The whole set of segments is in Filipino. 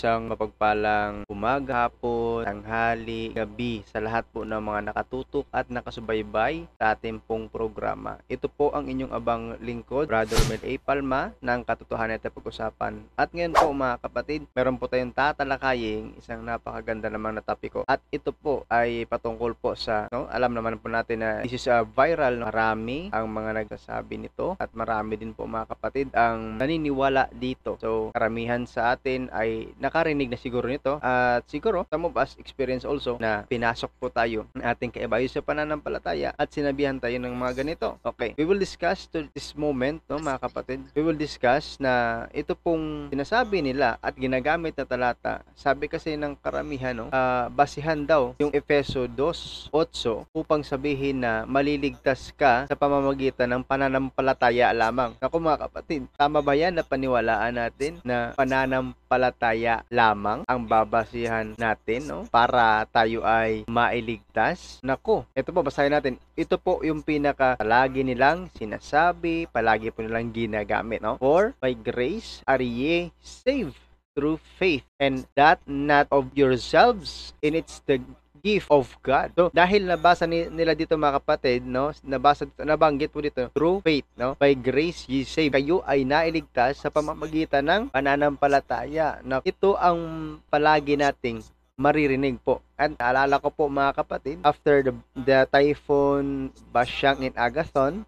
isang mapagpalang umaga, hapon, tanghali, gabi sa lahat po ng mga nakatutok at nakasubaybay sa ating pong programa. Ito po ang inyong abang lingkod, Brother Mel A. Palma ng Katotohanan at Pag-usapan. At ngayon po mga kapatid, meron po tayong tatalakayin isang napakaganda namang na topic ko. At ito po ay patungkol po sa, no, alam naman po natin na this is a viral, marami ang mga nagsasabi nito at marami din po mga kapatid ang naniniwala dito. So, karamihan sa atin ay nakarinig na siguro nito at siguro some of us experience also na pinasok po tayo ng ating kaibayo sa pananampalataya at sinabihan tayo ng mga ganito. Okay, we will discuss to this moment, no, mga kapatid, we will discuss na ito pong sinasabi nila at ginagamit na talata. Sabi kasi ng karamihan, no, uh, basihan daw yung Efeso 2.8 upang sabihin na maliligtas ka sa pamamagitan ng pananampalataya lamang. Ako mga kapatid, tama ba yan na paniwalaan natin na pananampalataya palataya lamang ang babasihan natin no? para tayo ay mailigtas. Nako, ito po basahin natin. Ito po yung pinaka palagi nilang sinasabi, palagi po nilang ginagamit. No? For by grace are ye saved through faith and that not of yourselves in it's the gift of God. So, dahil nabasa ni, nila dito mga kapatid, no? Nabasa dito, nabanggit po dito, through faith, no? By grace ye saved. Kayo ay nailigtas sa pamamagitan ng pananampalataya. Na ito ang palagi nating maririnig po. At alala ko po mga kapatid, after the, the typhoon Basyang in Agathon,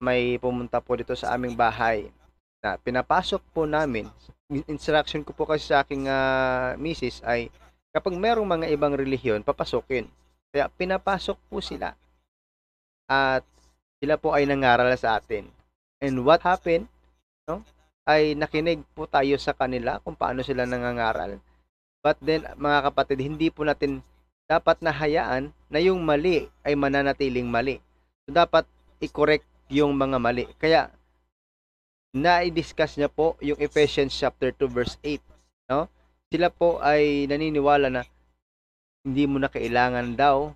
may pumunta po dito sa aming bahay na pinapasok po namin. Instruction ko po kasi sa aking uh, misis ay Kapag merong mga ibang relihiyon, papasok Kaya pinapasok po sila. At sila po ay nangaral sa atin. And what happened, no? Ay nakinig po tayo sa kanila kung paano sila nangangaral. But then, mga kapatid, hindi po natin dapat nahayaan na yung mali ay mananatiling mali. So, dapat i-correct yung mga mali. Kaya, na-discuss niya po yung Ephesians chapter 2 verse 8, no? sila po ay naniniwala na hindi mo na kailangan daw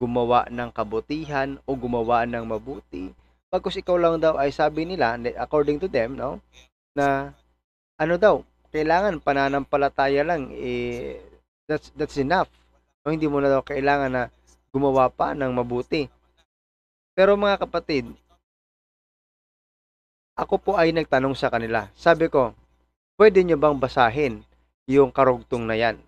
gumawa ng kabutihan o gumawa ng mabuti. Pagkos ikaw lang daw ay sabi nila, according to them, no, na ano daw, kailangan pananampalataya lang, eh, that's, that's enough. O hindi mo na daw kailangan na gumawa pa ng mabuti. Pero mga kapatid, ako po ay nagtanong sa kanila. Sabi ko, pwede nyo bang basahin yung karugtong na yan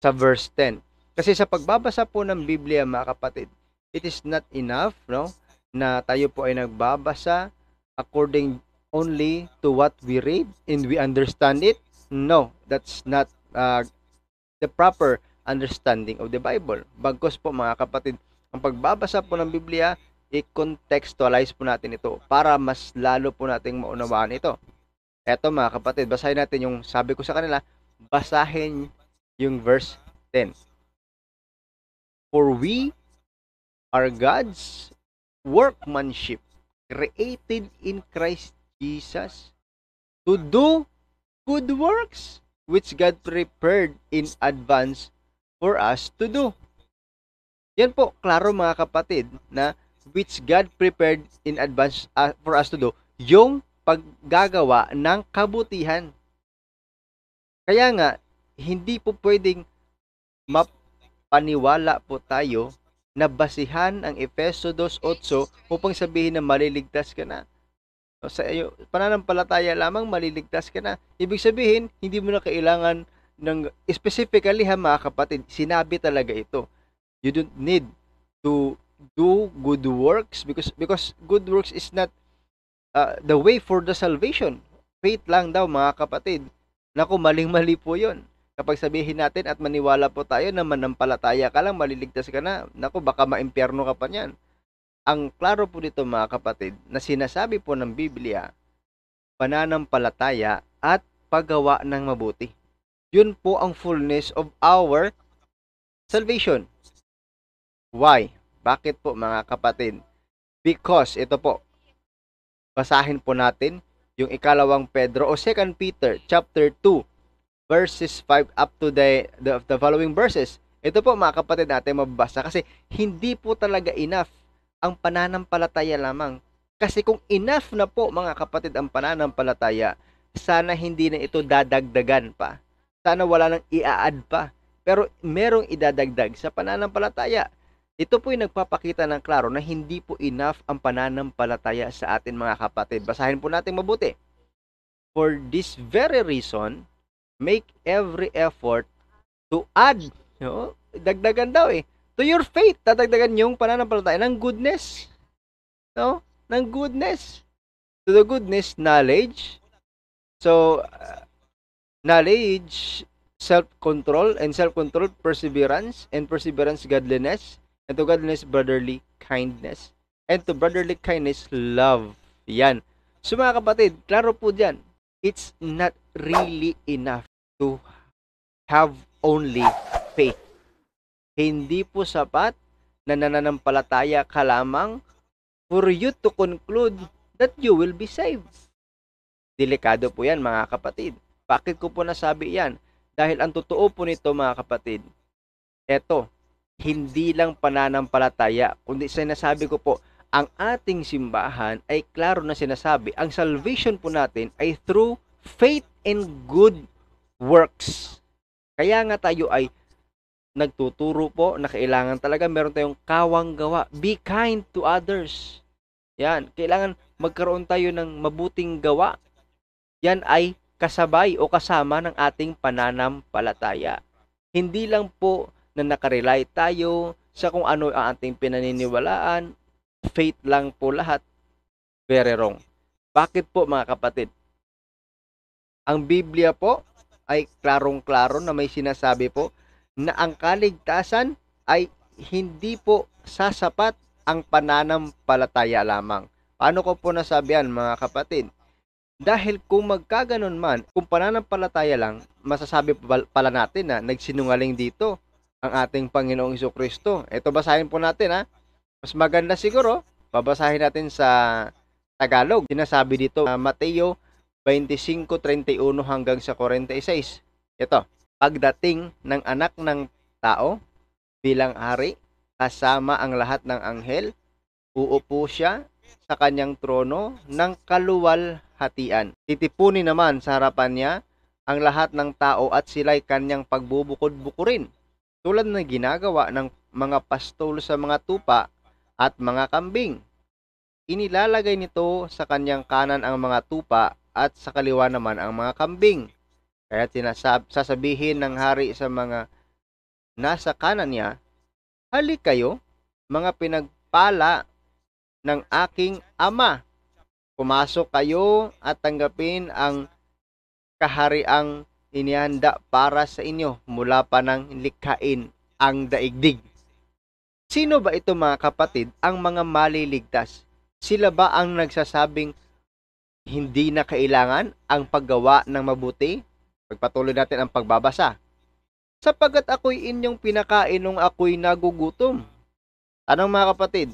sa verse 10. Kasi sa pagbabasa po ng Biblia mga kapatid, it is not enough no na tayo po ay nagbabasa according only to what we read and we understand it. No, that's not uh, the proper understanding of the Bible. Bagkos po mga kapatid, ang pagbabasa po ng Biblia, i-contextualize po natin ito para mas lalo po nating maunawaan ito. Eto mga kapatid, basahin natin yung sabi ko sa kanila, basahin yung verse 10. For we are God's workmanship created in Christ Jesus to do good works which God prepared in advance for us to do. Yan po, klaro mga kapatid, na which God prepared in advance uh, for us to do, yung paggagawa ng kabutihan kaya nga, hindi po pwedeng mapaniwala po tayo na basihan ang Efeso 2.8 upang sabihin na maliligtas ka na. No, sa iyo, pananampalataya lamang maliligtas ka na. Ibig sabihin, hindi mo na kailangan ng specifically ha mga kapatid, sinabi talaga ito. You don't need to do good works because because good works is not uh, the way for the salvation. Faith lang daw mga kapatid. Naku, maling-mali po yun. Kapag sabihin natin at maniwala po tayo na manampalataya ka lang, maliligtas ka na, naku, baka maimpyerno ka pa niyan. Ang klaro po dito mga kapatid, na sinasabi po ng Biblia, pananampalataya at paggawa ng mabuti. Yun po ang fullness of our salvation. Why? Bakit po mga kapatid? Because ito po, basahin po natin yung ikalawang Pedro o 2 Peter chapter 2 verses 5 up to the, the, the following verses. Ito po mga kapatid natin mababasa kasi hindi po talaga enough ang pananampalataya lamang. Kasi kung enough na po mga kapatid ang pananampalataya, sana hindi na ito dadagdagan pa. Sana wala nang ia-add pa. Pero merong idadagdag sa pananampalataya. Ito po yung nagpapakita ng klaro na hindi po enough ang pananampalataya sa atin mga kapatid. Basahin po natin mabuti. For this very reason, make every effort to add, you dagdagan daw eh, to your faith, tatagdagan yung pananampalataya ng goodness. No? Ng goodness. To the goodness, knowledge. So, uh, knowledge, self-control, and self-control, perseverance, and perseverance, godliness, and to godliness, brotherly kindness, and to brotherly kindness, love. Yan. So mga kapatid, klaro po diyan it's not really enough to have only faith. Hindi po sapat na nananampalataya ka lamang for you to conclude that you will be saved. Delikado po yan mga kapatid. Bakit ko po nasabi yan? Dahil ang totoo po nito mga kapatid, eto, hindi lang pananampalataya, kundi sinasabi ko po, ang ating simbahan ay klaro na sinasabi, ang salvation po natin ay through faith and good works. Kaya nga tayo ay nagtuturo po na kailangan talaga meron tayong kawang gawa. Be kind to others. Yan, kailangan magkaroon tayo ng mabuting gawa. Yan ay kasabay o kasama ng ating pananampalataya. Hindi lang po na nakarelate tayo sa kung ano ang ating pinaniniwalaan. Faith lang po lahat. Very wrong. Bakit po mga kapatid? Ang Biblia po ay klarong-klaro na may sinasabi po na ang kaligtasan ay hindi po sasapat ang pananampalataya lamang. Paano ko po nasabihan mga kapatid? Dahil kung magkaganon man, kung pananampalataya lang, masasabi pala natin na nagsinungaling dito ang ating Panginoong Iso Kristo. Ito basahin po natin ha. Mas maganda siguro, babasahin natin sa Tagalog. Sinasabi dito, uh, Mateo 25.31 hanggang sa 46. Ito, pagdating ng anak ng tao bilang hari, kasama ang lahat ng anghel, uupo siya sa kanyang trono ng kaluwalhatian. Titipunin naman sa harapan niya ang lahat ng tao at sila'y kanyang pagbubukod-bukurin tulad ng ginagawa ng mga pastol sa mga tupa at mga kambing. Inilalagay nito sa kanyang kanan ang mga tupa at sa kaliwa naman ang mga kambing. Kaya tinasab sasabihin ng hari sa mga nasa kanan niya, Halik kayo, mga pinagpala ng aking ama. Pumasok kayo at tanggapin ang kahariang inihanda para sa inyo mula pa ng likhain ang daigdig. Sino ba ito mga kapatid ang mga maliligtas? Sila ba ang nagsasabing hindi na kailangan ang paggawa ng mabuti? Pagpatuloy natin ang pagbabasa. Sapagat ako'y inyong pinakain nung ako'y nagugutom. Anong mga kapatid?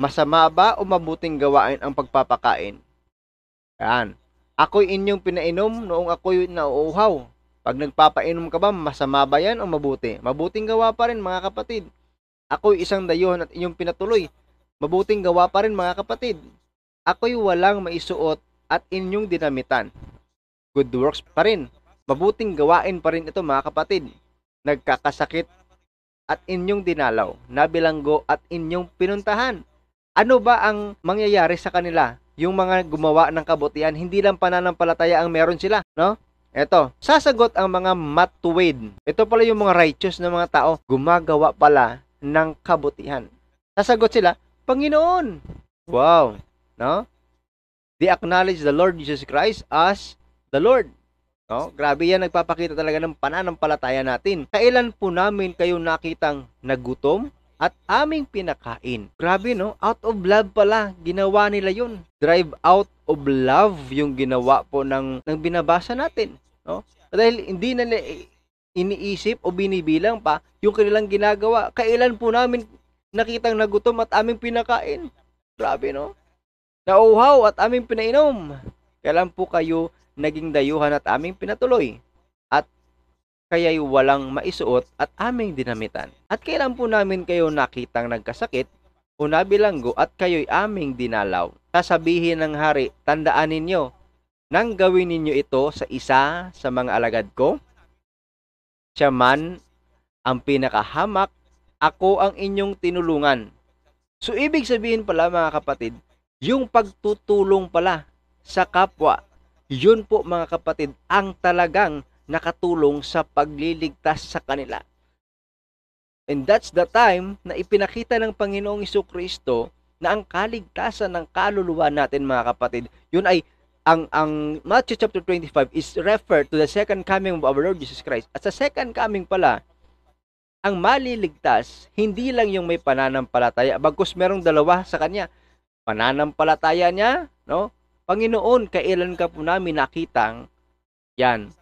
Masama ba o mabuting gawain ang pagpapakain? Yan. Ako'y inyong pinainom noong ako'y nauuhaw. Pag nagpapainom ka ba, masama ba yan o mabuti? Mabuting gawa pa rin mga kapatid. Ako'y isang dayuhan at inyong pinatuloy. Mabuting gawa pa rin mga kapatid. Ako'y walang maisuot at inyong dinamitan. Good works pa rin. Mabuting gawain pa rin ito mga kapatid. Nagkakasakit at inyong dinalaw, nabilanggo at inyong pinuntahan. Ano ba ang mangyayari sa kanila yung mga gumawa ng kabutihan, hindi lang pananampalataya ang meron sila, no? Ito, sasagot ang mga matuwid. Ito pala yung mga righteous na mga tao, gumagawa pala ng kabutihan. Sasagot sila, Panginoon. Wow, no? They acknowledge the Lord Jesus Christ as the Lord. No? Grabe yan, nagpapakita talaga ng pananampalataya natin. Kailan po namin kayo nakitang nagutom, at aming pinakain. Grabe no, out of love pala, ginawa nila yun. Drive out of love yung ginawa po ng, ng binabasa natin. No? Dahil hindi na iniisip o binibilang pa yung kanilang ginagawa. Kailan po namin nakitang nagutom at aming pinakain? Grabe no? Nauhaw at aming pinainom. Kailan po kayo naging dayuhan at aming pinatuloy? kaya'y walang maisuot at aming dinamitan. At kailan po namin kayo nakitang nagkasakit o nabilanggo at kayo'y aming dinalaw? Sasabihin ng hari, tandaan ninyo, nang gawin ninyo ito sa isa sa mga alagad ko, siya man ang pinakahamak, ako ang inyong tinulungan. So, ibig sabihin pala mga kapatid, yung pagtutulong pala sa kapwa, yun po mga kapatid, ang talagang nakatulong sa pagliligtas sa kanila. And that's the time na ipinakita ng Panginoong Iso Kristo na ang kaligtasan ng kaluluwa natin mga kapatid, yun ay ang ang Matthew chapter 25 is refer to the second coming of our Lord Jesus Christ. At sa second coming pala, ang maliligtas, hindi lang yung may pananampalataya, bagkus merong dalawa sa kanya. Pananampalataya niya, no? Panginoon, kailan ka po namin nakitang yan,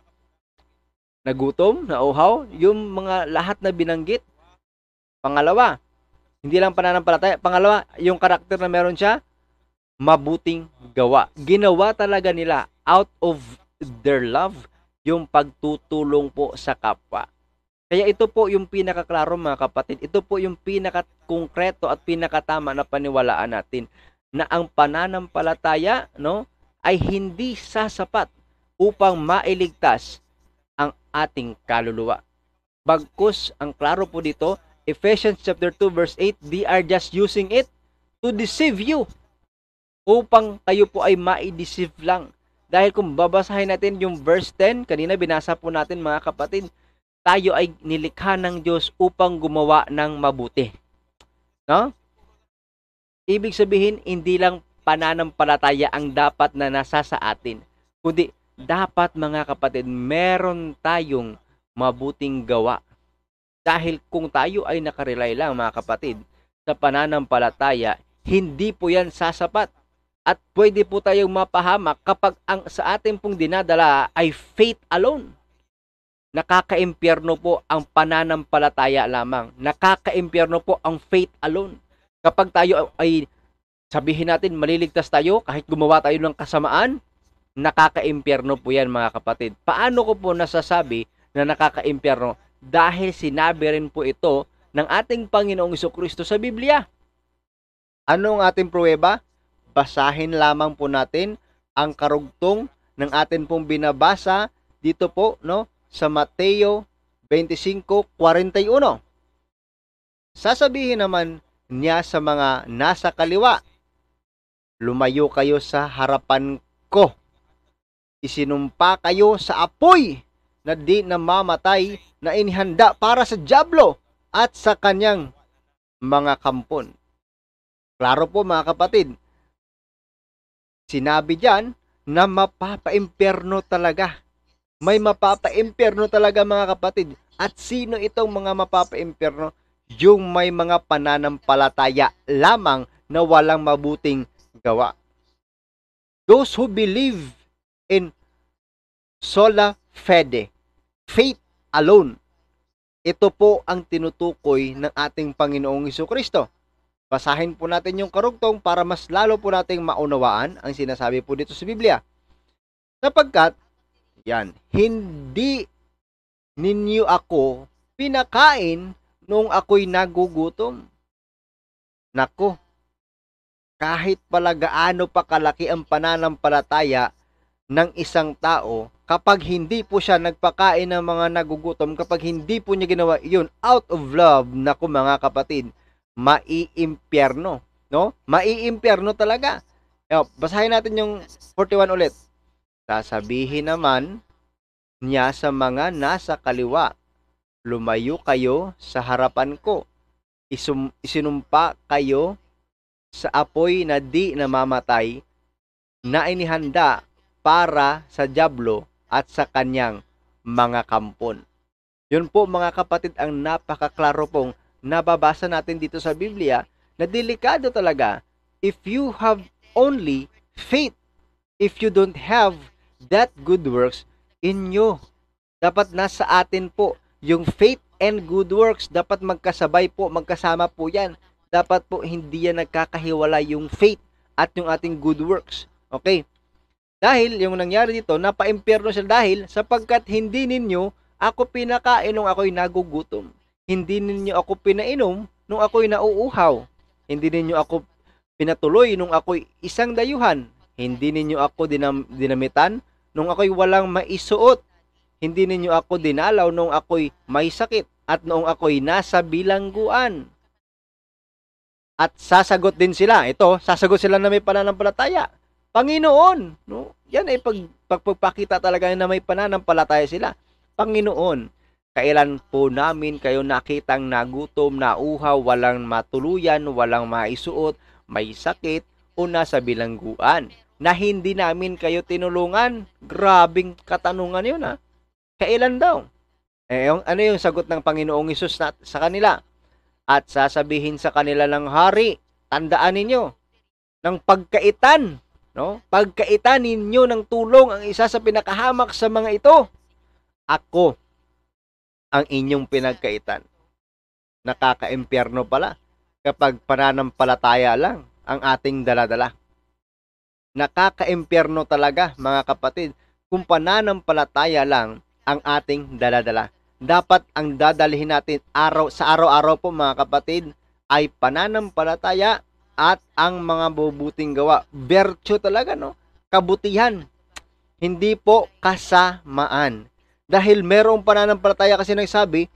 nagutom, nauhaw, yung mga lahat na binanggit. Pangalawa, hindi lang pananampalataya. Pangalawa, yung karakter na meron siya, mabuting gawa. Ginawa talaga nila out of their love yung pagtutulong po sa kapwa. Kaya ito po yung pinakaklaro mga kapatid. Ito po yung pinakakongkreto at pinakatama na paniwalaan natin na ang pananampalataya no ay hindi sasapat upang mailigtas ang ating kaluluwa. Bagkus, ang klaro po dito, Ephesians chapter 2 verse 8, they are just using it to deceive you upang kayo po ay ma-deceive lang. Dahil kung babasahin natin yung verse 10, kanina binasa po natin mga kapatid, tayo ay nilikha ng Diyos upang gumawa ng mabuti. No? Ibig sabihin, hindi lang pananampalataya ang dapat na nasa sa atin, kundi dapat mga kapatid, meron tayong mabuting gawa. Dahil kung tayo ay nakarely lang mga kapatid sa pananampalataya, hindi po yan sasapat. At pwede po tayong mapahamak kapag ang sa atin pong dinadala ay faith alone. Nakakaimpyerno po ang pananampalataya lamang. Nakakaimpyerno po ang faith alone. Kapag tayo ay sabihin natin maliligtas tayo kahit gumawa tayo ng kasamaan, nakakaimpyerno po yan mga kapatid. Paano ko po nasasabi na nakakaimpyerno? Dahil sinabi rin po ito ng ating Panginoong Kristo sa Biblia. Anong ating pruweba? Basahin lamang po natin ang karugtong ng atin pong binabasa dito po no sa Mateo 25:41. Sasabihin naman niya sa mga nasa kaliwa, lumayo kayo sa harapan ko isinumpa kayo sa apoy na di namamatay na inihanda para sa Diablo at sa kanyang mga kampon. Klaro po mga kapatid, sinabi diyan na mapapaimperno talaga. May mapapaimperno talaga mga kapatid. At sino itong mga mapapaimperno? Yung may mga pananampalataya lamang na walang mabuting gawa. Those who believe in sola fide, faith alone. Ito po ang tinutukoy ng ating Panginoong Iso Kristo. Basahin po natin yung karugtong para mas lalo po nating maunawaan ang sinasabi po dito sa Biblia. Sapagkat, yan, hindi ninyo ako pinakain nung ako'y nagugutom. Nako, kahit pala gaano pa kalaki ang pananampalataya ng isang tao kapag hindi po siya nagpakain ng mga nagugutom, kapag hindi po niya ginawa yun out of love, naku mga kapatid, maiimpyerno, no? Maiimpyerno talaga. Yo, basahin natin yung 41 ulit. Sasabihin naman niya sa mga nasa kaliwa, lumayo kayo sa harapan ko. Isum, isinumpa kayo sa apoy na di namamatay na inihanda para sa Diablo at sa kanyang mga kampon. Yun po mga kapatid ang napakaklaro pong nababasa natin dito sa Biblia na delikado talaga if you have only faith, if you don't have that good works in you. Dapat nasa atin po yung faith and good works. Dapat magkasabay po, magkasama po yan. Dapat po hindi yan nagkakahiwala yung faith at yung ating good works. Okay? Dahil yung nangyari dito, napa-impyerno siya dahil sapagkat hindi ninyo ako pinakain nung ako'y nagugutom. Hindi ninyo ako pinainom nung ako'y nauuhaw. Hindi ninyo ako pinatuloy nung ako'y isang dayuhan. Hindi ninyo ako dinam- dinamitan nung ako'y walang maisuot. Hindi ninyo ako dinalaw nung ako'y may sakit at noong ako'y nasa bilangguan. At sasagot din sila. Ito, sasagot sila na may pananampalataya Panginoon. No? Yan ay pag, pagpagpakita talaga na may pananampalataya sila. Panginoon, kailan po namin kayo nakitang nagutom, nauhaw, walang matuluyan, walang maisuot, may sakit, o nasa bilangguan na hindi namin kayo tinulungan? Grabing katanungan yun ha. Kailan daw? Eh, ano yung sagot ng Panginoong Isus na, sa kanila? At sasabihin sa kanila ng hari, tandaan ninyo, ng pagkaitan No? Pagkaitan ninyo ng tulong ang isa sa pinakahamak sa mga ito. Ako ang inyong pinagkaitan. Nakakaimpyerno pala kapag pananampalataya lang ang ating daladala. Nakakaimpyerno talaga mga kapatid kung pananampalataya lang ang ating daladala. Dapat ang dadalhin natin araw sa araw-araw po mga kapatid ay pananampalataya at ang mga mabubuting gawa. Virtue talaga, no? Kabutihan. Hindi po kasamaan. Dahil merong pananampalataya kasi nagsabi,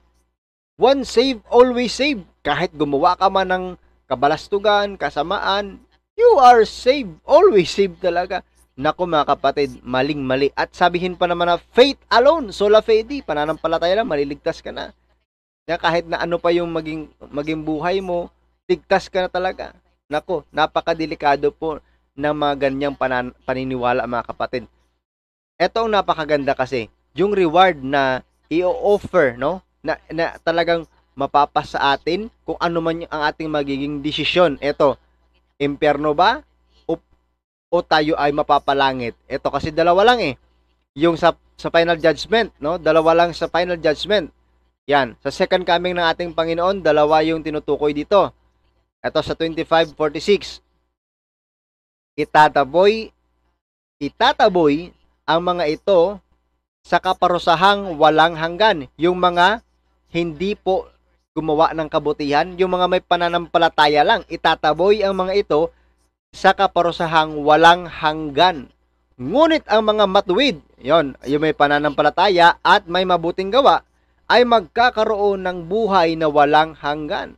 one save, always save. Kahit gumawa ka man ng kabalastugan, kasamaan, you are saved, always saved talaga. Naku mga kapatid, maling-mali. At sabihin pa naman na faith alone, sola fe pananampalataya lang, maliligtas ka na. Kaya kahit na ano pa yung maging, maging buhay mo, ligtas ka na talaga. Nako, napakadelikado po ng mga ganyang panan- paniniwala mga kapatid. Ito ang napakaganda kasi, yung reward na i-offer, no? Na, na talagang mapapas sa atin kung ano man yung, ang ating magiging desisyon. Ito, impyerno ba? O, o tayo ay mapapalangit? Ito kasi dalawa lang eh. Yung sa, sa final judgment, no? Dalawa lang sa final judgment. Yan, sa second coming ng ating Panginoon, dalawa yung tinutukoy dito ito sa 25.46. Itataboy, itataboy ang mga ito sa kaparusahang walang hanggan. Yung mga hindi po gumawa ng kabutihan, yung mga may pananampalataya lang, itataboy ang mga ito sa kaparusahang walang hanggan. Ngunit ang mga matuwid, yon, yung may pananampalataya at may mabuting gawa, ay magkakaroon ng buhay na walang hanggan.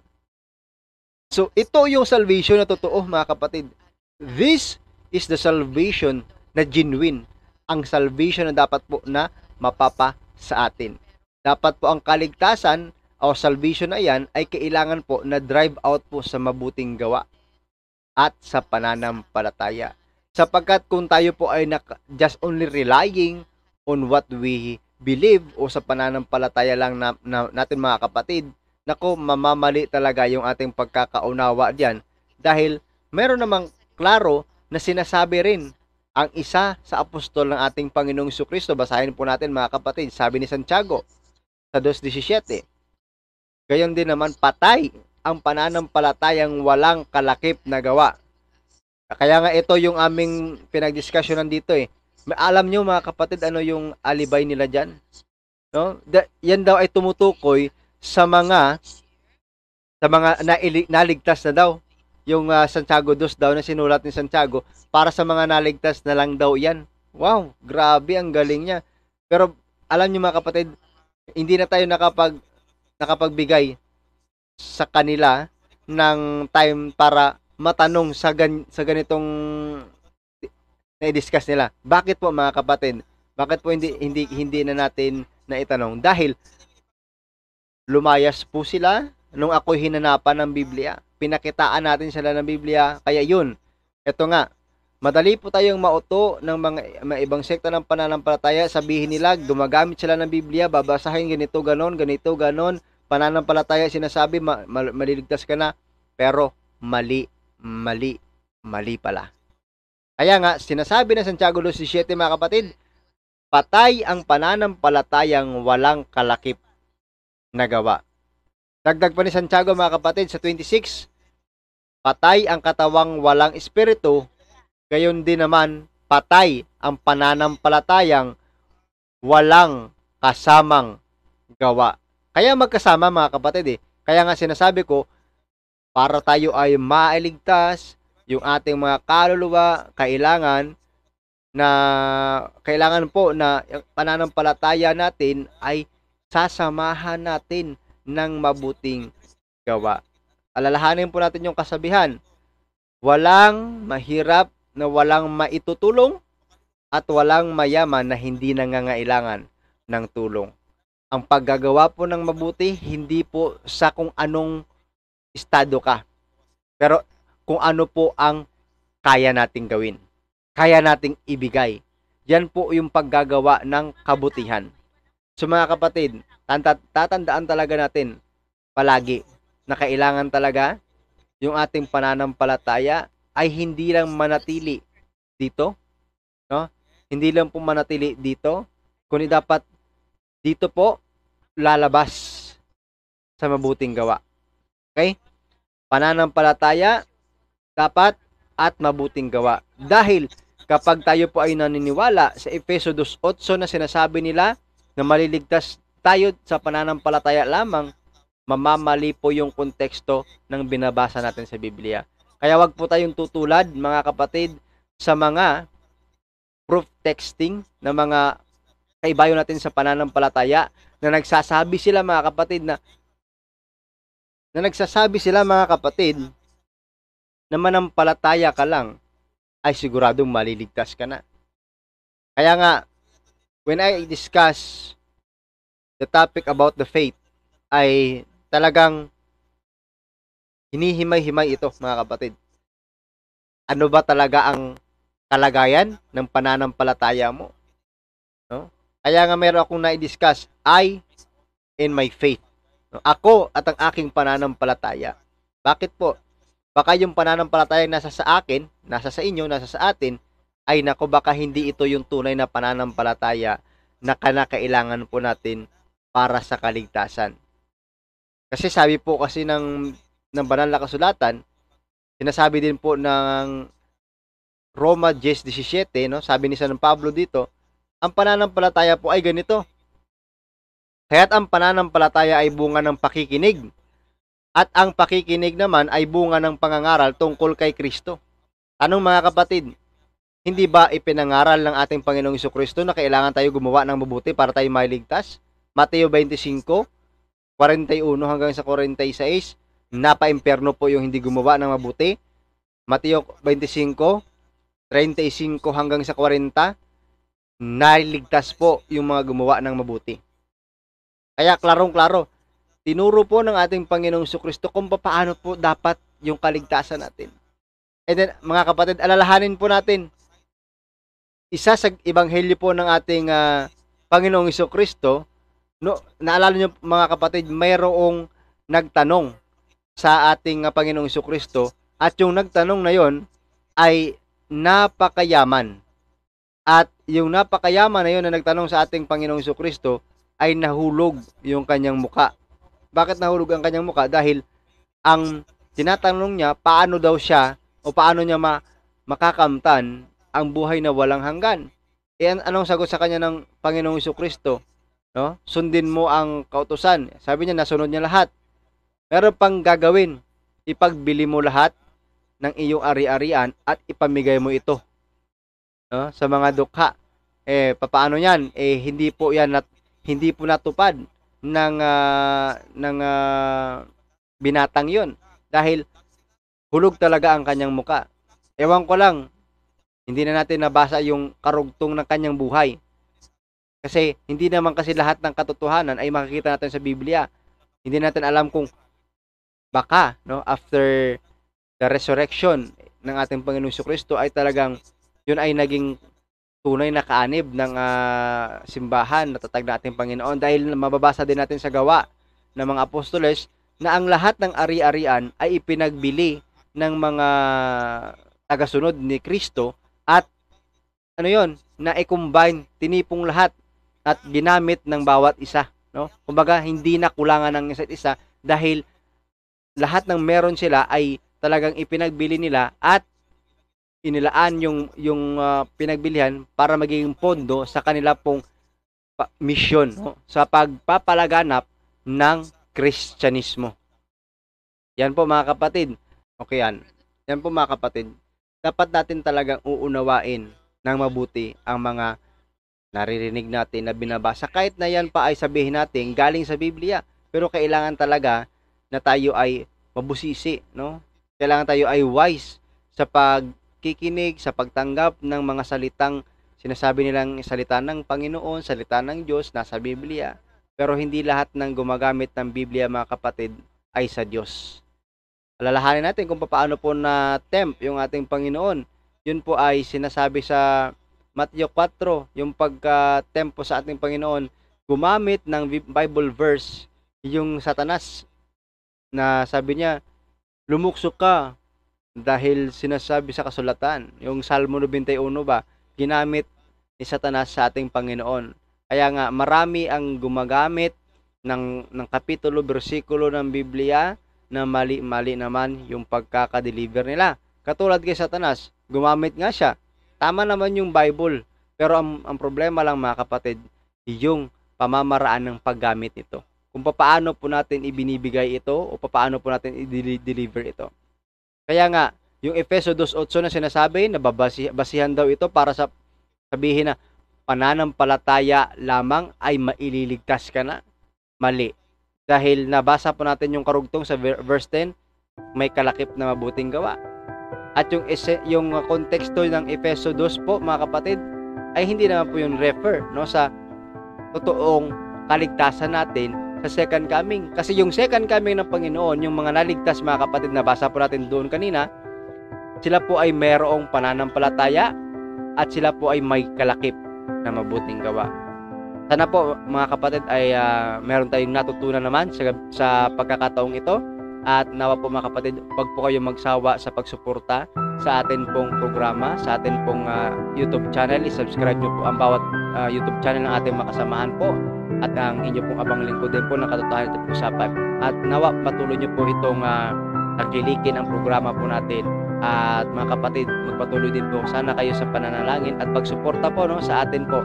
So ito yung salvation na totoo mga kapatid. This is the salvation na genuine. Ang salvation na dapat po na mapapa sa atin. Dapat po ang kaligtasan o salvation na yan ay kailangan po na drive out po sa mabuting gawa at sa pananampalataya. Sapagkat kung tayo po ay nak- just only relying on what we believe o sa pananampalataya lang na, na, natin mga kapatid, nako mamamali talaga yung ating pagkakaunawa diyan dahil meron namang klaro na sinasabi rin ang isa sa apostol ng ating Panginoong Kristo. Basahin po natin mga kapatid, sabi ni Santiago sa 2.17. Gayon din naman patay ang pananampalatayang walang kalakip na gawa. Kaya nga ito yung aming pinagdiskusyonan dito eh. May alam nyo mga kapatid ano yung alibay nila diyan No? Da, yan daw ay tumutukoy sa mga sa mga naili, naligtas na daw yung uh, Santiago dos daw na sinulat ni Santiago para sa mga naligtas na lang daw yan. Wow, grabe ang galing niya. Pero alam niyo mga kapatid, hindi na tayo nakapag nakapagbigay sa kanila ng time para matanong sa gan, sa ganitong na-discuss nila. Bakit po mga kapatid? Bakit po hindi hindi hindi na natin na itanong? Dahil Lumayas po sila nung ako'y hinanapan ng Biblia. Pinakitaan natin sila ng Biblia. Kaya yun, eto nga, Madali po tayong mauto ng mga, mga ibang sekta ng pananampalataya. Sabihin nila, gumagamit sila ng Biblia, babasahin ganito, ganon, ganito, ganon. Pananampalataya, sinasabi, ma, ma, maliligtas ka na. Pero mali, mali, mali pala. Kaya nga, sinasabi na Santiago 2.17 mga kapatid, patay ang pananampalatayang walang kalakip nagawa. Dagdag pa ni Santiago mga kapatid sa 26, patay ang katawang walang espiritu, gayon din naman patay ang pananampalatayang walang kasamang gawa. Kaya magkasama mga kapatid eh. Kaya nga sinasabi ko, para tayo ay mailigtas, yung ating mga kaluluwa, kailangan na kailangan po na pananampalataya natin ay sasamahan natin ng mabuting gawa. Alalahanin po natin yung kasabihan. Walang mahirap na walang maitutulong at walang mayaman na hindi nangangailangan ng tulong. Ang paggagawa po ng mabuti, hindi po sa kung anong estado ka. Pero kung ano po ang kaya nating gawin. Kaya nating ibigay. Yan po yung paggagawa ng kabutihan. So mga kapatid, tatandaan talaga natin palagi na kailangan talaga yung ating pananampalataya ay hindi lang manatili dito, no? Hindi lang po manatili dito, kundi dapat dito po lalabas sa mabuting gawa. Okay? Pananampalataya dapat at mabuting gawa. Dahil kapag tayo po ay naniniwala sa Efeso 2.8 na sinasabi nila, na maliligtas tayo sa pananampalataya lamang, mamamali po yung konteksto ng binabasa natin sa Biblia. Kaya wag po tayong tutulad, mga kapatid, sa mga proof texting na mga kaibayo natin sa pananampalataya na nagsasabi sila mga kapatid na na nagsasabi sila mga kapatid na manampalataya ka lang ay siguradong maliligtas ka na. Kaya nga when I discuss the topic about the faith, ay talagang hinihimay-himay ito, mga kapatid. Ano ba talaga ang kalagayan ng pananampalataya mo? No? Kaya nga meron akong na-discuss, I in my faith. No? Ako at ang aking pananampalataya. Bakit po? Baka yung pananampalataya nasa sa akin, nasa sa inyo, nasa sa atin, ay nako baka hindi ito yung tunay na pananampalataya na kanakailangan po natin para sa kaligtasan. Kasi sabi po kasi ng ng banal na kasulatan, sinasabi din po ng Roma 10:17, no? Sabi ni San Pablo dito, ang pananampalataya po ay ganito. Kaya't ang pananampalataya ay bunga ng pakikinig at ang pakikinig naman ay bunga ng pangangaral tungkol kay Kristo. Anong mga kapatid, hindi ba ipinangaral ng ating Panginoong Iso Kristo na kailangan tayo gumawa ng mabuti para tayo mailigtas? Mateo 25, 41 hanggang sa 46, napa po yung hindi gumawa ng mabuti. Mateo 25, 35 hanggang sa 40, nailigtas po yung mga gumawa ng mabuti. Kaya klarong-klaro, tinuro po ng ating Panginoong Kristo kung paano po dapat yung kaligtasan natin. And then, mga kapatid, alalahanin po natin, isa sa ebanghelyo po ng ating uh, Panginoong Iso Kristo, no, naalala niyo mga kapatid, mayroong nagtanong sa ating uh, Panginoong Iso Kristo at yung nagtanong na yon ay napakayaman. At yung napakayaman na yon na nagtanong sa ating Panginoong Iso Kristo ay nahulog yung kanyang muka. Bakit nahulog ang kanyang muka? Dahil ang tinatanong niya paano daw siya o paano niya ma- makakamtan ang buhay na walang hanggan. E anong sagot sa kanya ng Panginoong Iso Kristo? No? Sundin mo ang kautusan. Sabi niya, nasunod niya lahat. Meron pang gagawin. Ipagbili mo lahat ng iyong ari-arian at ipamigay mo ito no? sa mga dukha. Eh, papaano yan? Eh, hindi po yan nat- hindi po natupad ng uh, ng uh, binatang 'yon dahil hulog talaga ang kanyang muka. Ewan ko lang, hindi na natin nabasa yung karugtong ng kanyang buhay. Kasi hindi naman kasi lahat ng katotohanan ay makikita natin sa Biblia. Hindi natin alam kung baka no after the resurrection ng ating Panginoong Kristo ay talagang yun ay naging tunay na kaanib ng uh, simbahan na tatag na ating Panginoon dahil mababasa din natin sa gawa ng mga apostoles na ang lahat ng ari-arian ay ipinagbili ng mga tagasunod ni Kristo at ano yon na i-combine, tinipong lahat at ginamit ng bawat isa, no? Kumbaga hindi na kulangan ng isa't isa dahil lahat ng meron sila ay talagang ipinagbili nila at inilaan yung yung uh, pinagbilihan para maging pondo sa kanila pong mission no? sa pagpapalaganap ng Kristyanismo. Yan po mga kapatid. Okay yan. Yan po mga kapatid dapat natin talagang uunawain ng mabuti ang mga naririnig natin na binabasa. Kahit na yan pa ay sabihin natin galing sa Biblia. Pero kailangan talaga na tayo ay mabusisi, no? Kailangan tayo ay wise sa pagkikinig, sa pagtanggap ng mga salitang sinasabi nilang salita ng Panginoon, salita ng Diyos, nasa Biblia. Pero hindi lahat ng gumagamit ng Biblia mga kapatid ay sa Diyos. Alalahanin natin kung paano po na tempt yung ating Panginoon. Yun po ay sinasabi sa Matthew 4, yung pagka-tempo sa ating Panginoon, gumamit ng Bible verse yung satanas na sabi niya, lumukso ka dahil sinasabi sa kasulatan. Yung Salmo 91 ba, ginamit ni satanas sa ating Panginoon. Kaya nga marami ang gumagamit ng ng kapitulo bersikulo ng Biblia na mali-mali naman yung pagkakadeliver nila. Katulad kay Satanas, gumamit nga siya. Tama naman yung Bible. Pero ang, ang problema lang mga kapatid, yung pamamaraan ng paggamit nito. Kung paano po natin ibinibigay ito o paano po natin i-deliver ito. Kaya nga, yung Efeso 2.8 na sinasabi, nababasihan daw ito para sa sabihin na pananampalataya lamang ay maililigtas ka na. Mali. Dahil nabasa po natin yung karugtong sa verse 10, may kalakip na mabuting gawa. At yung, yung konteksto ng Efeso 2 po, mga kapatid, ay hindi naman po yung refer no, sa totoong kaligtasan natin sa second coming. Kasi yung second coming ng Panginoon, yung mga naligtas mga kapatid, nabasa po natin doon kanina, sila po ay merong pananampalataya at sila po ay may kalakip na mabuting gawa. Sana po mga kapatid ay uh, meron tayong natutunan naman sa, sa pagkakataong ito at nawa po mga kapatid, pag po kayo magsawa sa pagsuporta sa atin pong programa, sa atin pong uh, YouTube channel, i-subscribe nyo po ang bawat uh, YouTube channel ng ating makasamahan po at ang inyo pong abang lingkod din po ng katotohanan at usapan. At nawa patuloy nyo po itong uh, nakilikin ang programa po natin at mga kapatid, magpatuloy din po sana kayo sa pananalangin at pagsuporta po no, sa atin po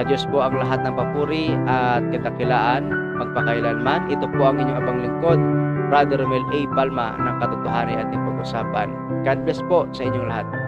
sa Diyos po ang lahat ng papuri at katakilaan magpakailanman. Ito po ang inyong abang lingkod, Brother Romel A. Palma ng Katotohanan at Ipag-usapan. God bless po sa inyong lahat.